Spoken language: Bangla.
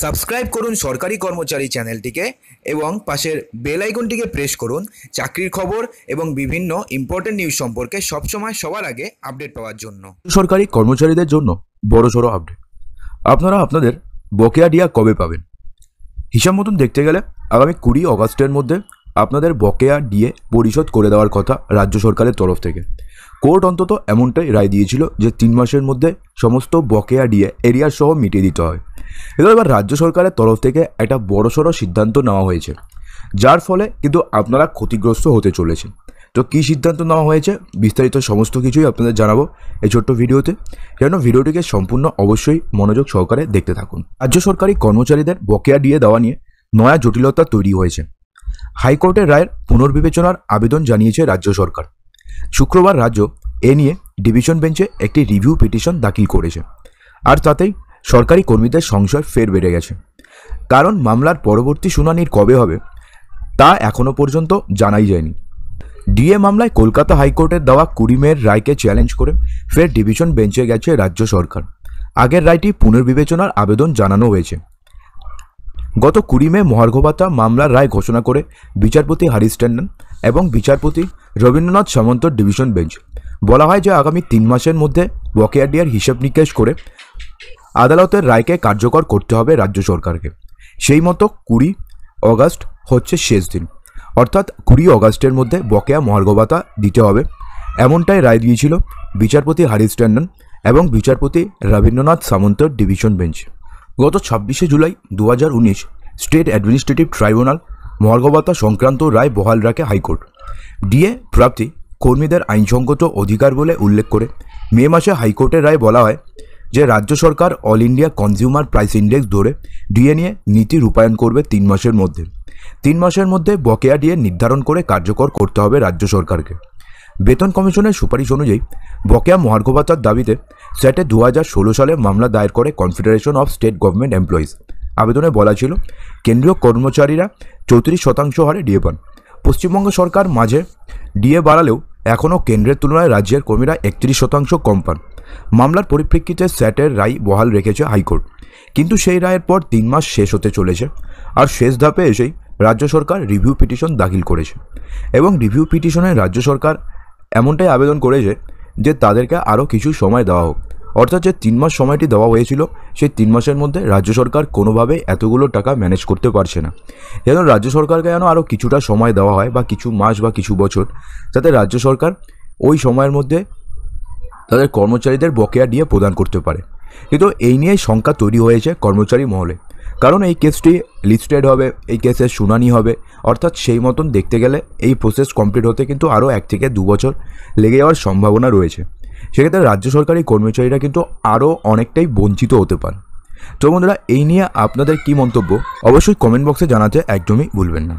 সাবস্ক্রাইব করুন সরকারি কর্মচারী চ্যানেলটিকে এবং পাশের বেল আইকনটিকে প্রেস করুন চাকরির খবর এবং বিভিন্ন ইম্পর্টেন্ট নিউজ সম্পর্কে সবসময় সবার আগে আপডেট পাওয়ার জন্য সরকারি কর্মচারীদের জন্য বড় সড়ো আপডেট আপনারা আপনাদের বকেয়া ডিয়া কবে পাবেন হিসাব মতন দেখতে গেলে আগামী কুড়ি অগাস্টের মধ্যে আপনাদের বকেয়া ডিএ পরিশোধ করে দেওয়ার কথা রাজ্য সরকারের তরফ থেকে কোর্ট অন্তত এমনটাই রায় দিয়েছিল যে তিন মাসের মধ্যে সমস্ত বকেয়া ডিএ এরিয়ার সহ মিটিয়ে দিতে হয় এবার এবার রাজ্য সরকারের তরফ থেকে একটা বড়সড় সিদ্ধান্ত নেওয়া হয়েছে যার ফলে কিন্তু আপনারা ক্ষতিগ্রস্ত হতে চলেছে তো কী সিদ্ধান্ত নেওয়া হয়েছে বিস্তারিত সমস্ত কিছুই আপনাদের জানাবো এই ছোট্ট ভিডিওতে কেন ভিডিওটিকে সম্পূর্ণ অবশ্যই মনোযোগ সহকারে দেখতে থাকুন রাজ্য সরকারি কর্মচারীদের বকেয়া ডিএ দেওয়া নিয়ে নয়া জটিলতা তৈরি হয়েছে হাইকোর্টের রায়ের পুনর্বিবেচনার আবেদন জানিয়েছে রাজ্য সরকার শুক্রবার রাজ্য এ নিয়ে ডিভিশন বেঞ্চে একটি রিভিউ পিটিশন দাখিল করেছে আর তাতেই সরকারি কর্মীদের সংশয় ফের বেড়ে গেছে কারণ মামলার পরবর্তী শুনানির কবে হবে তা এখনও পর্যন্ত জানাই যায়নি ডিএ মামলায় কলকাতা হাইকোর্টের দেওয়া কুড়ি মেয়ের রায়কে চ্যালেঞ্জ করে ফের ডিভিশন বেঞ্চে গেছে রাজ্য সরকার আগের রায়টি পুনর্বিবেচনার আবেদন জানানো হয়েছে গত কুড়ি মে মহার্ঘভাতা মামলার রায় ঘোষণা করে বিচারপতি হারিস ট্যান্ডন এবং বিচারপতি রবীন্দ্রনাথ সামন্ত ডিভিশন বেঞ্চ বলা হয় যে আগামী তিন মাসের মধ্যে বকেয়া ডিয়ার হিসাব নিকেশ করে আদালতের রায়কে কার্যকর করতে হবে রাজ্য সরকারকে সেই মতো কুড়ি অগাস্ট হচ্ছে শেষ দিন অর্থাৎ কুড়ি অগাস্টের মধ্যে বকেয়া মহার্ঘভাতা দিতে হবে এমনটাই রায় দিয়েছিল বিচারপতি হারিস ট্যান্ডন এবং বিচারপতি রবীন্দ্রনাথ সামন্ত ডিভিশন বেঞ্চ গত ছাব্বিশে জুলাই দু স্টেট অ্যাডমিনিস্ট্রেটিভ ট্রাইব্যুনাল মর্গবাতা সংক্রান্ত রায় বহাল রাখে হাইকোর্ট ডিএ প্রাপ্তি কর্মীদের আইনসঙ্গত অধিকার বলে উল্লেখ করে মে মাসে হাইকোর্টের রায় বলা হয় যে রাজ্য সরকার All India Consumer Price Index ধরে ডিএ নিয়ে নীতি রূপায়ণ করবে তিন মাসের মধ্যে তিন মাসের মধ্যে বকেয়া ডিএ নির্ধারণ করে কার্যকর করতে হবে রাজ্য সরকারকে বেতন কমিশনের সুপারিশ অনুযায়ী বকেয়া মহার্ঘ দাবিতে স্যাটে দু সালে মামলা দায়ের করে Confederation of State Government Employees আবেদনে বলা ছিল কেন্দ্রীয় কর্মচারীরা চৌত্রিশ শতাংশ হারে ডিএ পান পশ্চিমবঙ্গ সরকার মাঝে ডিএ বাড়ালেও এখনও কেন্দ্রের তুলনায় রাজ্যের কর্মীরা একত্রিশ শতাংশ কম পান মামলার পরিপ্রেক্ষিতে স্যাটের রায় বহাল রেখেছে হাইকোর্ট কিন্তু সেই রায়ের পর তিন মাস শেষ হতে চলেছে আর শেষ ধাপে এসেই রাজ্য সরকার রিভিউ পিটিশন দাখিল করেছে এবং রিভিউ পিটিশনে রাজ্য সরকার এমনটাই আবেদন করেছে যে তাদেরকে আরও কিছু সময় দেওয়া হোক অর্থাৎ যে তিন মাস সময়টি দেওয়া হয়েছিল সেই তিন মাসের মধ্যে রাজ্য সরকার কোনোভাবে এতগুলো টাকা ম্যানেজ করতে পারছে না যেন রাজ্য সরকারকে যেন আরও কিছুটা সময় দেওয়া হয় বা কিছু মাস বা কিছু বছর যাতে রাজ্য সরকার ওই সময়ের মধ্যে তাদের কর্মচারীদের বকেয়া দিয়ে প্রদান করতে পারে কিন্তু এই নিয়ে শঙ্কা তৈরি হয়েছে কর্মচারী মহলে কারণ এই কেসটি লিস্টেড হবে এই কেসের শুনানি হবে অর্থাৎ সেই মতন দেখতে গেলে এই প্রসেস কমপ্লিট হতে কিন্তু আরও এক থেকে দু বছর লেগে যাওয়ার সম্ভাবনা রয়েছে সেক্ষেত্রে রাজ্য সরকারি কর্মচারীরা কিন্তু আরও অনেকটাই বঞ্চিত হতে পারে তো বন্ধুরা এই নিয়ে আপনাদের কী মন্তব্য অবশ্যই কমেন্ট বক্সে জানাতে একদমই ভুলবেন না